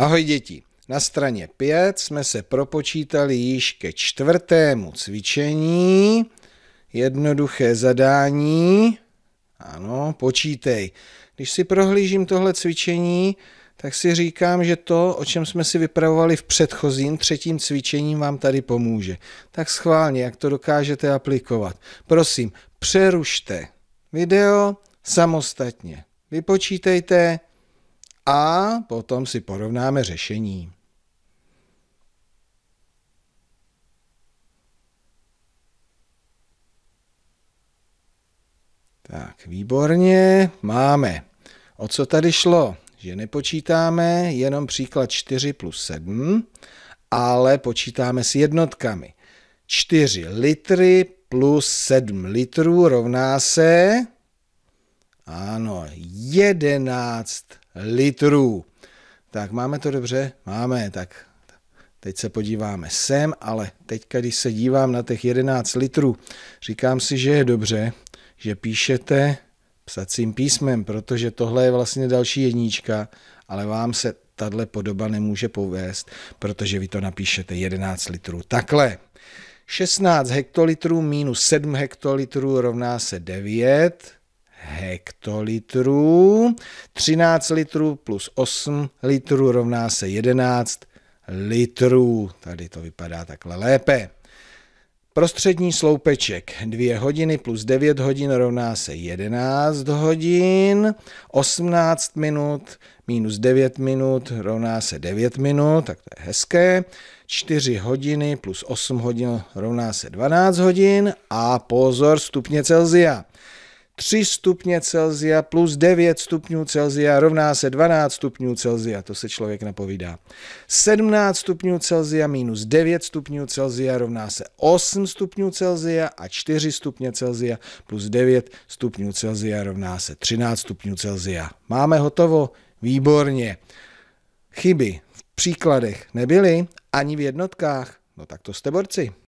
Ahoj děti, na straně 5 jsme se propočítali již ke čtvrtému cvičení. Jednoduché zadání. Ano, počítej. Když si prohlížím tohle cvičení, tak si říkám, že to, o čem jsme si vypravovali v předchozím třetím cvičení, vám tady pomůže. Tak schválně, jak to dokážete aplikovat. Prosím, přerušte video samostatně. Vypočítejte, a potom si porovnáme řešení. Tak, výborně, máme. O co tady šlo? Že nepočítáme jenom příklad 4 plus 7, ale počítáme s jednotkami. 4 litry plus 7 litrů rovná se, ano, 11 litrů. Tak máme to dobře? Máme, tak teď se podíváme sem, ale teďka, když se dívám na těch 11 litrů, říkám si, že je dobře, že píšete psacím písmem, protože tohle je vlastně další jednička, ale vám se tahle podoba nemůže povést, protože vy to napíšete 11 litrů. Takhle. 16 hektolitrů minus 7 hektolitrů rovná se 9 hektolitrů. 13 litrů plus 8 litrů rovná se 11 litrů. Tady to vypadá takhle lépe. Prostřední sloupeček 2 hodiny plus 9 hodin rovná se 11 hodin, 18 minut minus 9 minut rovná se 9 minut, tak to je hezké, 4 hodiny plus 8 hodin rovná se 12 hodin a pozor stupně Celzia. 3 stupně Celzia plus 9 stupňů Celzia rovná se 12 stupňů Celzia, to se člověk napovídá. 17 stupňů Celzia minus 9 stupňů Celzia rovná se 8 stupňů Celzia a 4 stupně Celzia plus 9 stupňů Celzia rovná se 13 stupňů Celzia. Máme hotovo? Výborně. Chyby v příkladech nebyly ani v jednotkách. No tak to jste borci.